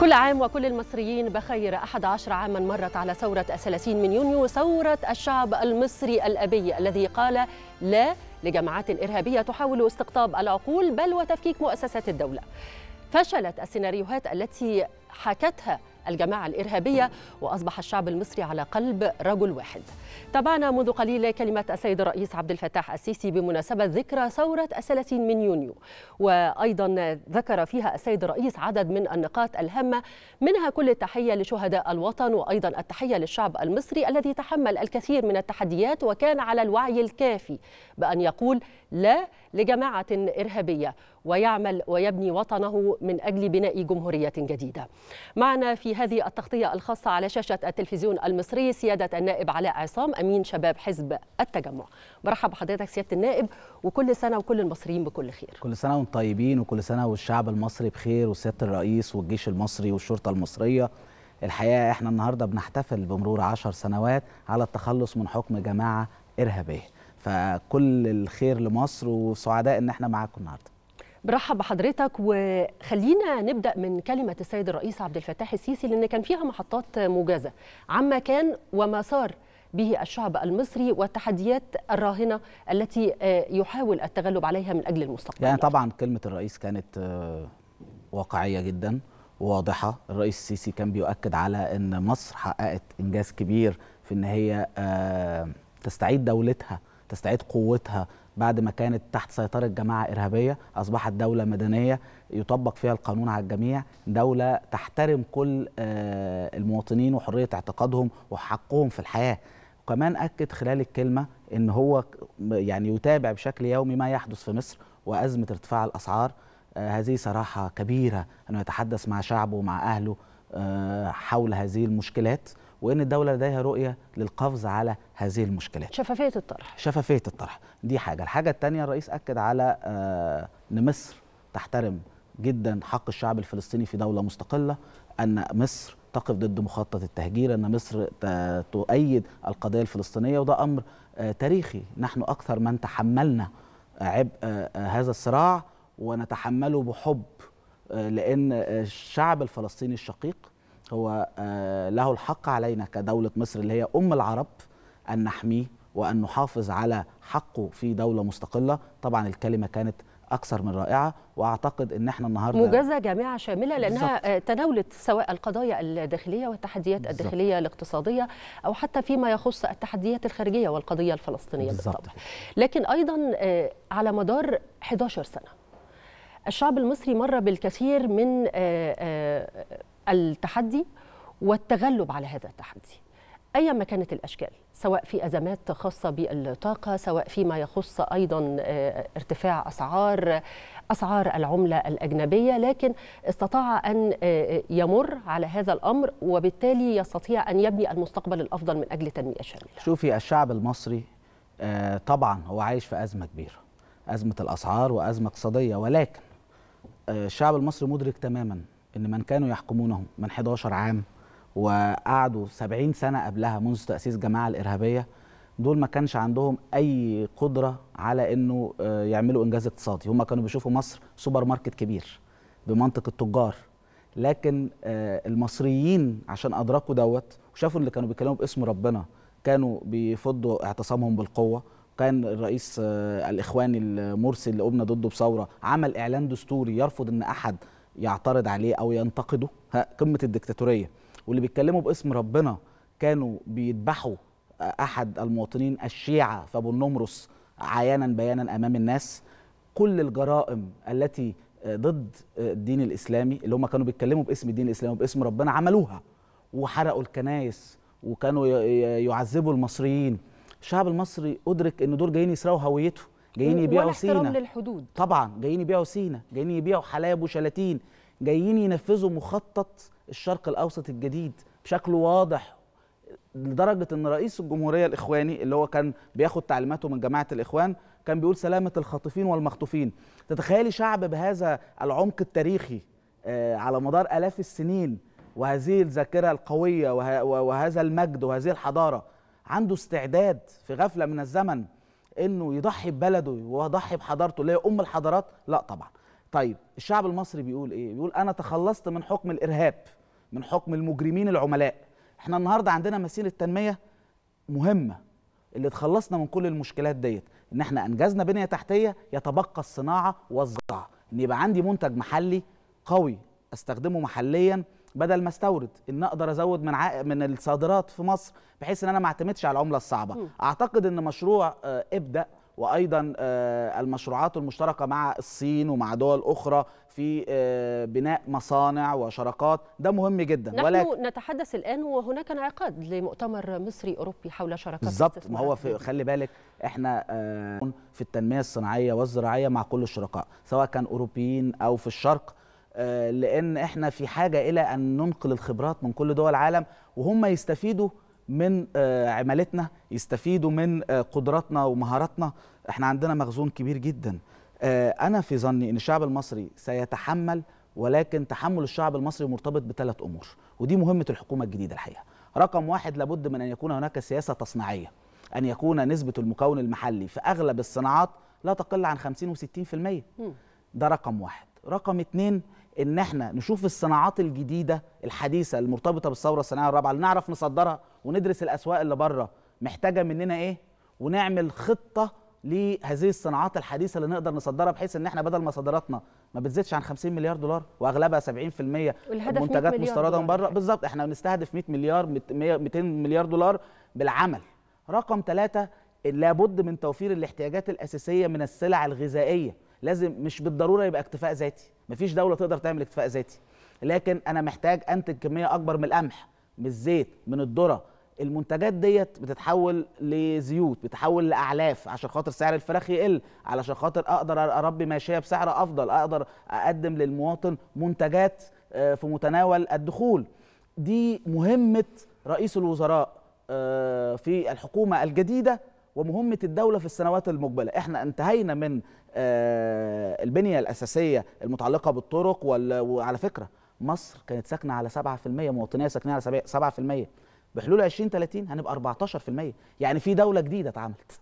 كل عام وكل المصريين بخير أحد عشر عاما مرت على ثورة الثلاثين من يونيو ثورة الشعب المصري الأبي الذي قال لا لجماعات إرهابية تحاول استقطاب العقول بل وتفكيك مؤسسات الدولة فشلت السيناريوهات التي حكتها الجماعة الإرهابية وأصبح الشعب المصري على قلب رجل واحد تابعنا منذ قليل كلمة السيد الرئيس عبد الفتاح السيسي بمناسبة ذكرى ثورة الثلاثين من يونيو وأيضا ذكر فيها السيد الرئيس عدد من النقاط الهامة منها كل التحية لشهداء الوطن وأيضا التحية للشعب المصري الذي تحمل الكثير من التحديات وكان على الوعي الكافي بأن يقول لا لجماعة إرهابية ويعمل ويبني وطنه من أجل بناء جمهورية جديدة معنا في هذه التغطية الخاصة على شاشة التلفزيون المصري سيادة النائب علاء عصام أمين شباب حزب التجمع مرحب بحضرتك سيادة النائب وكل سنة وكل المصريين بكل خير كل سنة وانتم طيبين وكل سنة والشعب المصري بخير وسيادة الرئيس والجيش المصري والشرطة المصرية الحقيقة احنا النهاردة بنحتفل بمرور عشر سنوات على التخلص من حكم جماعة إرهابية فكل الخير لمصر وسعداء ان احنا معاكم النهارده برحب بحضرتك وخلينا نبدا من كلمه السيد الرئيس عبد الفتاح السيسي لان كان فيها محطات موجزه عما كان وما صار به الشعب المصري والتحديات الراهنه التي آه، يحاول التغلب عليها من اجل المستقبل. يعني طبعا كلمه الرئيس كانت آه، واقعيه جدا وواضحه، الرئيس السيسي كان بيؤكد على ان مصر حققت انجاز كبير في ان هي آه، تستعيد دولتها، تستعيد قوتها، بعد ما كانت تحت سيطرة جماعة إرهابية أصبحت دولة مدنية يطبق فيها القانون على الجميع دولة تحترم كل آه، المواطنين وحرية اعتقادهم وحقهم في الحياة وكمان أكد خلال الكلمة أن هو يعني يتابع بشكل يومي ما يحدث في مصر وأزمة ارتفاع الأسعار آه، هذه صراحة كبيرة أنه يتحدث مع شعبه ومع أهله آه، حول هذه المشكلات وان الدوله لديها رؤيه للقفز على هذه المشكلات شفافيه الطرح شفافيه الطرح دي حاجه الحاجه الثانيه الرئيس اكد على آه، ان مصر تحترم جدا حق الشعب الفلسطيني في دوله مستقله ان مصر تقف ضد مخطط التهجير ان مصر تؤيد القضيه الفلسطينيه وده امر آه، تاريخي نحن اكثر من تحملنا عبء آه، هذا الصراع ونتحمله بحب لان الشعب الفلسطيني الشقيق هو آه، له الحق علينا كدولة مصر اللي هي أم العرب أن نحميه وأن نحافظ على حقه في دولة مستقلة طبعا الكلمة كانت اكثر من رائعه واعتقد ان احنا النهارده مجازة جامعه شامله لانها بالزبط. آه، تناولت سواء القضايا الداخليه والتحديات بالزبط. الداخليه الاقتصاديه او حتى فيما يخص التحديات الخارجيه والقضيه الفلسطينيه بالضبط بالطبع لكن ايضا آه، على مدار 11 سنه الشعب المصري مر بالكثير من التحدي والتغلب على هذا التحدي ايا ما كانت الاشكال سواء في ازمات خاصه بالطاقه سواء فيما يخص ايضا آه، ارتفاع اسعار اسعار العمله الاجنبيه لكن استطاع ان آه، يمر على هذا الامر وبالتالي يستطيع ان يبني المستقبل الافضل من اجل تنميه شامله شوفي الشعب المصري آه، طبعا هو عايش في ازمه كبيره ازمه الاسعار وازمه اقتصاديه ولكن الشعب المصري مدرك تماما ان من كانوا يحكمونهم من 11 عام وقعدوا 70 سنه قبلها منذ تاسيس جماعه الارهابيه دول ما كانش عندهم اي قدره على انه آه، يعملوا انجاز اقتصادي هم كانوا بيشوفوا مصر سوبر ماركت كبير بمنطق التجار لكن آه، المصريين عشان ادركوا دوت وشافوا اللي كانوا بيتكلموا باسم ربنا كانوا بيفضوا اعتصامهم بالقوه كان الرئيس آه، الاخواني المرسي اللي قمنا ضده بثوره عمل اعلان دستوري يرفض ان احد يعترض عليه او ينتقده قمه الدكتاتوريه واللي بيتكلموا باسم ربنا كانوا بيذبحوا احد المواطنين الشيعه في ابو النمرس عيانا بيانا امام الناس كل الجرائم التي ضد الدين الاسلامي اللي هم كانوا بيتكلموا باسم الدين الاسلامي وباسم ربنا عملوها وحرقوا الكنائس وكانوا يعذبوا المصريين الشعب المصري ادرك ان دول جايين يسرقوا هويته جايين يبيعوا سينا للحدود طبعا جايين يبيعوا سينا جايين يبيعوا حلاب وشلاتين جايين ينفذوا مخطط الشرق الاوسط الجديد بشكل واضح لدرجه ان رئيس الجمهوريه الاخواني اللي هو كان بياخد تعليماته من جماعه الاخوان كان بيقول سلامه الخاطفين والمخطوفين تتخيلي شعب بهذا العمق التاريخي آه، على مدار الاف السنين وهذه الذاكره القويه وهذا المجد وهذه الحضاره عنده استعداد في غفله من الزمن انه يضحي ببلده ويضحي بحضارته اللي هي ام الحضارات لا طبعا طيب الشعب المصري بيقول ايه بيقول انا تخلصت من حكم الارهاب من حكم المجرمين العملاء احنا النهارده عندنا مسيره تنميه مهمه اللي تخلصنا من كل المشكلات ديت ان احنا انجزنا بنيه تحتيه يتبقى الصناعه والزراعه ان يبقى عندي منتج محلي قوي استخدمه محليا بدل ما استورد ان اقدر ازود من عائق من الصادرات في مصر بحيث ان انا ما اعتمدش على العمله الصعبه م. اعتقد ان مشروع آه، ابدا وايضا آه، المشروعات المشتركه مع الصين ومع دول اخرى في آه، بناء مصانع وشراكات ده مهم جدا نحن ولكن نتحدث الان وهناك انعقاد لمؤتمر مصري اوروبي حول شراكات بالظبط ما هو في خلي بالك احنا في التنميه الصناعيه والزراعيه مع كل الشركاء سواء كان اوروبيين او في الشرق آه، لان احنا في حاجه الى ان ننقل الخبرات من كل دول العالم وهم يستفيدوا من آه، عمالتنا يستفيدوا من آه، قدراتنا ومهاراتنا احنا عندنا مخزون كبير جدا انا في ظني ان الشعب المصري سيتحمل ولكن تحمل الشعب المصري مرتبط بثلاث امور ودي مهمه الحكومه الجديده الحقيقه رقم واحد لابد من ان يكون هناك سياسه تصنيعيه ان يكون نسبه المكون المحلي في اغلب الصناعات لا تقل عن 50 و60% ده رقم واحد رقم اتنين ان احنا نشوف الصناعات الجديده الحديثه المرتبطه بالثوره الصناعيه الرابعه اللي نعرف نصدرها وندرس الاسواق اللي بره محتاجه مننا ايه ونعمل خطه لهذه الصناعات الحديثه اللي نقدر نصدرها بحيث ان احنا بدل ما صادراتنا ما بتزيدش عن 50 مليار دولار واغلبها 70% منتجات مستورده من بره بالظبط احنا بنستهدف 100 مليار 200 مليار دولار بالعمل رقم ثلاثة لابد من توفير الاحتياجات الاساسيه من السلع الغذائيه لازم مش بالضروره يبقى اكتفاء ذاتي مفيش دوله تقدر تعمل اكتفاء ذاتي لكن انا محتاج انتج كميه اكبر من القمح من الزيت من الذره المنتجات ديت بتتحول لزيوت بتتحول لاعلاف عشان خاطر سعر الفراخ يقل علشان خاطر اقدر اربي ماشيه بسعر افضل اقدر اقدم للمواطن منتجات آه، في متناول الدخول دي مهمه رئيس الوزراء آه، في الحكومه الجديده ومهمه الدوله في السنوات المقبله احنا انتهينا من آه، البنيه الاساسيه المتعلقه بالطرق وعلى فكره مصر كانت ساكنه على 7% مواطنية ساكنين على 7% بحلول 2030 هنبقى 14% يعني في دوله جديده اتعملت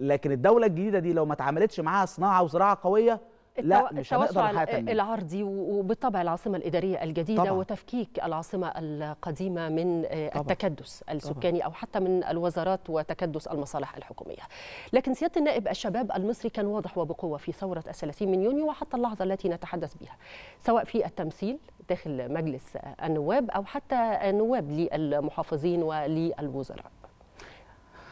لكن الدوله الجديده دي لو ما اتعملتش معاها صناعه وزراعه قويه لا مش التوسع العرضي وبالطبع العاصمة الإدارية الجديدة طبعا. وتفكيك العاصمة القديمة من آه، طبعا. التكدس السكاني طبعا. أو حتى من الوزارات وتكدس المصالح الحكومية لكن سيادة النائب الشباب المصري كان واضح وبقوة في ثورة 30 من يونيو وحتى اللحظة التي نتحدث بها سواء في التمثيل داخل مجلس النواب أو حتى نواب للمحافظين وللوزراء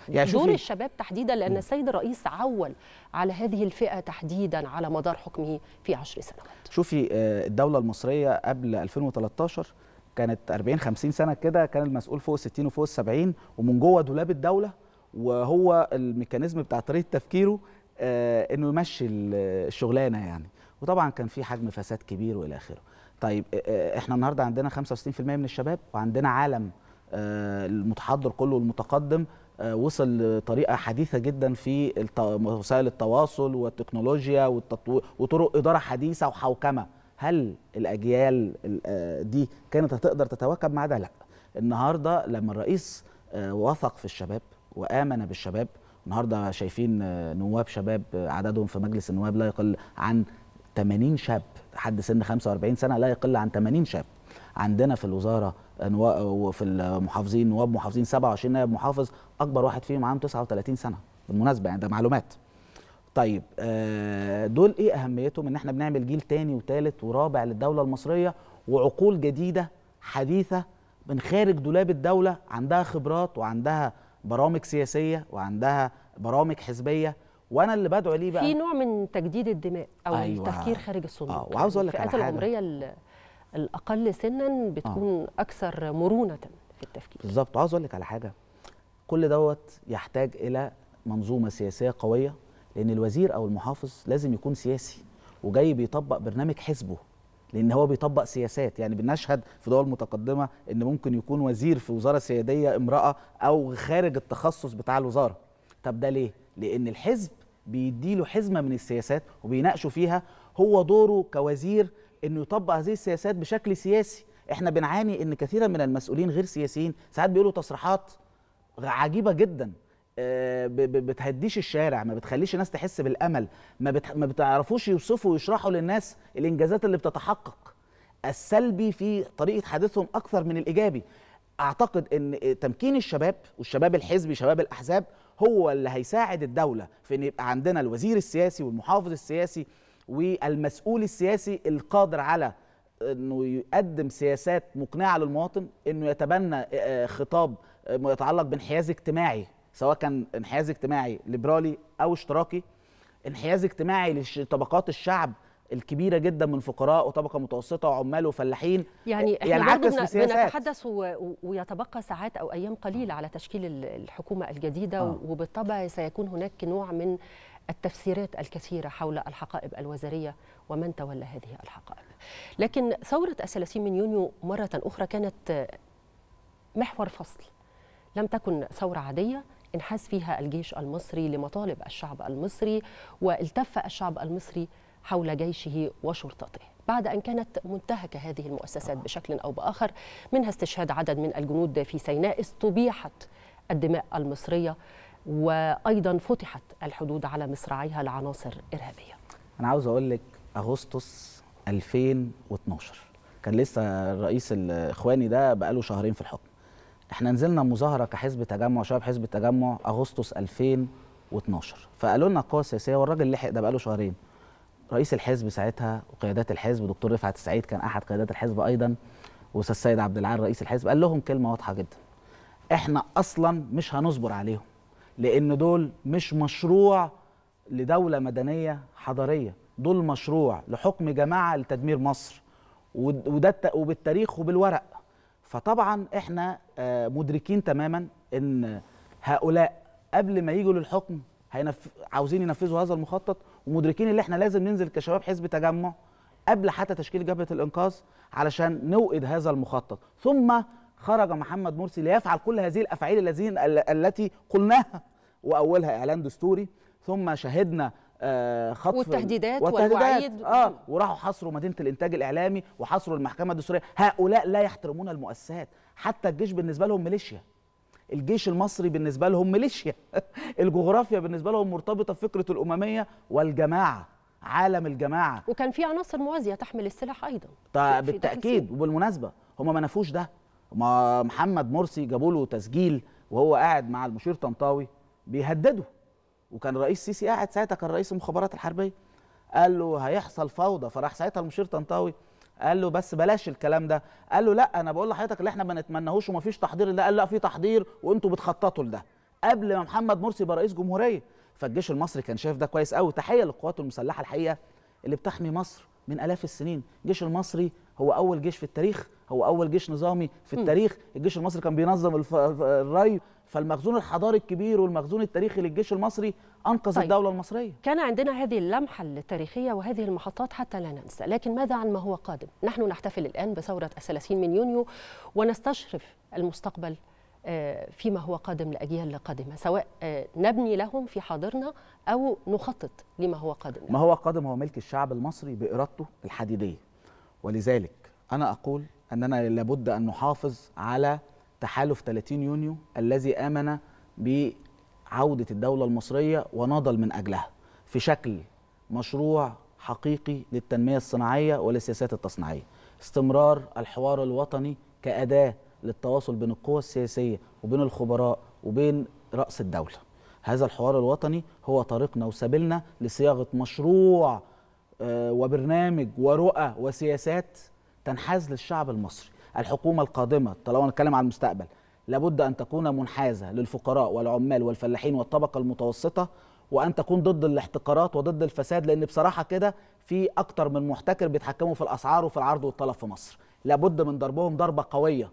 يعني دور الشباب تحديدا لان السيد الرئيس عول على هذه الفئه تحديدا على مدار حكمه في 10 سنوات شوفي آه، الدوله المصريه قبل 2013 كانت 40 50 سنه كده كان المسؤول فوق 60 وفوق 70 ومن جوه دولاب الدوله وهو الميكانيزم بتاع طريقه تفكيره آه، انه يمشي الشغلانه يعني وطبعا كان في حجم فساد كبير والى اخره طيب آه، احنا النهارده عندنا 65% من الشباب وعندنا عالم آه، المتحضر كله المتقدم آه، وصل لطريقه حديثه جدا في وسائل التواصل والتكنولوجيا وطرق اداره حديثه وحوكمه هل الاجيال آه، دي كانت هتقدر تتواكب مع ده لا النهارده لما الرئيس وثق في الشباب وامن بالشباب النهارده شايفين نواب شباب عددهم في مجلس النواب لا يقل عن 80 شاب حد سن 45 سنه لا يقل عن 80 شاب عندنا في الوزاره وفي المحافظين نواب محافظين 27 نائب محافظ اكبر واحد فيهم عنده 39 سنه بالمناسبه يعني ده معلومات طيب آه، دول ايه اهميتهم ان احنا بنعمل جيل تاني وتالت ورابع للدوله المصريه وعقول جديده حديثه من خارج دولاب الدوله عندها خبرات وعندها برامج سياسيه وعندها برامج حزبيه وانا اللي بدعو ليه بقى في نوع من تجديد الدماء او أيوة. التفكير خارج الصندوق آه. وعاوز يعني اقول لك على حاجه العمريه الاقل سنا بتكون آه. اكثر مرونه في التفكير بالظبط عاوز اقول لك على حاجه كل دوت يحتاج الى منظومه سياسيه قويه لان الوزير او المحافظ لازم يكون سياسي وجاي بيطبق برنامج حزبه لان هو بيطبق سياسات يعني بنشهد في دول متقدمه ان ممكن يكون وزير في وزاره سياديه امراه او خارج التخصص بتاع الوزاره طب ده ليه لان الحزب بيديله حزمه من السياسات وبيناقشوا فيها هو دوره كوزير انه يطبق هذه السياسات بشكل سياسي احنا بنعاني ان كثيرا من المسؤولين غير سياسيين ساعات بيقولوا تصريحات عجيبه جدا آه، بتهديش الشارع ما بتخليش الناس تحس بالامل ما, ما بتعرفوش يوصفوا ويشرحوا للناس الانجازات اللي بتتحقق السلبي في طريقه حديثهم اكثر من الايجابي اعتقد ان تمكين الشباب والشباب الحزبي شباب الاحزاب هو اللي هيساعد الدوله في ان يبقى عندنا الوزير السياسي والمحافظ السياسي والمسؤول السياسي القادر على انه يقدم سياسات مقنعه للمواطن انه يتبنى آه، آه، خطاب آه، يتعلق بانحياز اجتماعي سواء كان انحياز اجتماعي ليبرالي او اشتراكي انحياز اجتماعي لطبقات الشعب الكبيره جدا من فقراء وطبقه متوسطه وعمال وفلاحين يعني احنا في يعني بنتحدث ويتبقى ساعات او ايام قليله على تشكيل الحكومه الجديده آه. وبالطبع سيكون هناك نوع من التفسيرات الكثيرة حول الحقائب الوزارية ومن تولى هذه الحقائب لكن ثورة الثلاثين من يونيو مرة أخرى كانت محور فصل لم تكن ثورة عادية انحاز فيها الجيش المصري لمطالب الشعب المصري والتف الشعب المصري حول جيشه وشرطته بعد أن كانت منتهكة هذه المؤسسات بشكل أو بآخر منها استشهاد عدد من الجنود في سيناء استبيحت الدماء المصرية وايضا فتحت الحدود على مصراعيها لعناصر ارهابيه. انا عاوز اقول لك اغسطس 2012 كان لسه الرئيس الاخواني ده بقاله شهرين في الحكم. احنا نزلنا مظاهره كحزب تجمع شباب حزب التجمع اغسطس 2012 فقالوا لنا القوى السياسيه والراجل لحق ده بقاله شهرين. رئيس الحزب ساعتها وقيادات الحزب دكتور رفعت السعيد كان احد قيادات الحزب ايضا واستاذ سيد عبد العال رئيس الحزب قال لهم كلمه واضحه جدا. احنا اصلا مش هنصبر عليهم. لان دول مش مشروع لدوله مدنيه حضاريه دول مشروع لحكم جماعه لتدمير مصر وده وبالتاريخ وبالورق فطبعا احنا آه، مدركين تماما ان هؤلاء قبل ما يجوا للحكم هينف... عاوزين ينفذوا هذا المخطط ومدركين ان احنا لازم ننزل كشباب حزب تجمع قبل حتى تشكيل جبهه الانقاذ علشان نوقد هذا المخطط ثم خرج محمد مرسي ليفعل كل هذه الافعال الذين التي قلناها واولها اعلان دستوري ثم شهدنا آه، خطف والتهديدات, والوعيد اه وراحوا حصروا مدينه الانتاج الاعلامي وحصروا المحكمه الدستوريه هؤلاء لا يحترمون المؤسسات حتى الجيش بالنسبه لهم ميليشيا الجيش المصري بالنسبه لهم ميليشيا الجغرافيا بالنسبه لهم مرتبطه بفكره الامميه والجماعه عالم الجماعه وكان في عناصر موازيه تحمل السلاح ايضا طيب بالتاكيد وبالمناسبه هم ما نفوش ده ما محمد مرسي جابوا له تسجيل وهو قاعد مع المشير طنطاوي بيهدده وكان رئيس سيسي قاعد ساعتها كان رئيس المخابرات الحربيه قال له هيحصل فوضى فراح ساعتها المشير طنطاوي قال له بس بلاش الكلام ده قال له لا انا بقول لحضرتك اللي احنا ما نتمناهوش ومفيش تحضير لا قال لا في تحضير وانتوا بتخططوا لده قبل ما محمد مرسي يبقى رئيس جمهوريه فالجيش المصري كان شايف ده كويس قوي تحيه للقوات المسلحه الحقيقه اللي بتحمي مصر من الاف السنين الجيش المصري هو اول جيش في التاريخ هو اول جيش نظامي في التاريخ الجيش المصري كان بينظم الري فالمخزون الحضاري الكبير والمخزون التاريخي للجيش المصري انقذ طيب. الدوله المصريه كان عندنا هذه اللمحه التاريخيه وهذه المحطات حتى لا ننسى لكن ماذا عن ما هو قادم نحن نحتفل الان بثوره 30 من يونيو ونستشرف المستقبل آه، فيما هو قادم لاجيال قادمه سواء آه، نبني لهم في حاضرنا او نخطط لما هو قادم ما هو قادم هو ملك الشعب المصري بارادته الحديديه ولذلك أنا أقول أننا لابد أن نحافظ على تحالف 30 يونيو الذي آمن بعودة الدولة المصرية ونضل من أجلها في شكل مشروع حقيقي للتنمية الصناعية وللسياسات التصنيعية استمرار الحوار الوطني كأداة للتواصل بين القوى السياسية وبين الخبراء وبين رأس الدولة هذا الحوار الوطني هو طريقنا وسبيلنا لصياغة مشروع آه، وبرنامج ورؤى وسياسات تنحاز للشعب المصري الحكومة القادمة طالما نتكلم عن المستقبل لابد أن تكون منحازة للفقراء والعمال والفلاحين والطبقة المتوسطة وأن تكون ضد الاحتكارات وضد الفساد لأن بصراحة كده في أكتر من محتكر بيتحكموا في الأسعار وفي العرض والطلب في مصر لابد من ضربهم ضربة قوية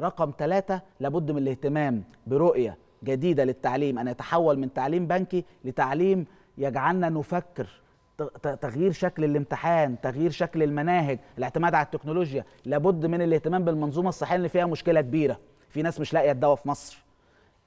رقم ثلاثة لابد من الاهتمام برؤية جديدة للتعليم أن يتحول من تعليم بنكي لتعليم يجعلنا نفكر تغيير شكل الامتحان تغيير شكل المناهج الاعتماد على التكنولوجيا لابد من الاهتمام بالمنظومه الصحيه اللي فيها مشكله كبيره في ناس مش لاقيه الدواء في مصر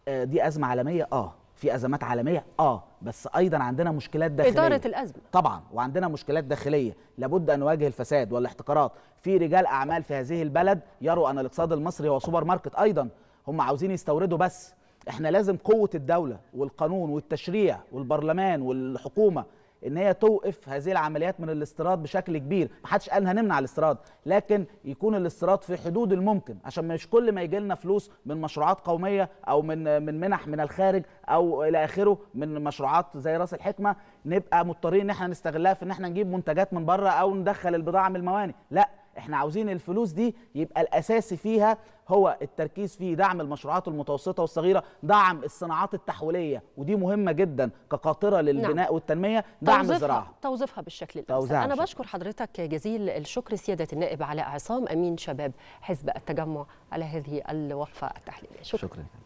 آه، دي ازمه عالميه اه في ازمات عالميه اه بس ايضا عندنا مشكلات داخليه اداره الازمه طبعا وعندنا مشكلات داخليه لابد ان نواجه الفساد والاحتكارات في رجال اعمال في هذه البلد يروا ان الاقتصاد المصري هو سوبر ماركت ايضا هم عاوزين يستوردوا بس احنا لازم قوه الدوله والقانون والتشريع والبرلمان والحكومه ان هي توقف هذه العمليات من الاستيراد بشكل كبير محدش قال هنمنع الاستيراد لكن يكون الاستيراد في حدود الممكن عشان مش كل ما يجي لنا فلوس من مشروعات قوميه او من من منح من الخارج او الى اخره من مشروعات زي راس الحكمه نبقى مضطرين ان احنا نستغلها في ان احنا نجيب منتجات من بره او ندخل البضاعه من الموانئ لا احنا عاوزين الفلوس دي يبقى الاساسي فيها هو التركيز في دعم المشروعات المتوسطه والصغيره دعم الصناعات التحويليه ودي مهمه جدا كقاطره للبناء نعم. والتنميه دعم الزراعه توظيفها بالشكل الامثل انا بشكر حضرتك جزيل الشكر سياده النائب علاء عصام امين شباب حزب التجمع على هذه الوقفه التحليليه شكرا, شكرا.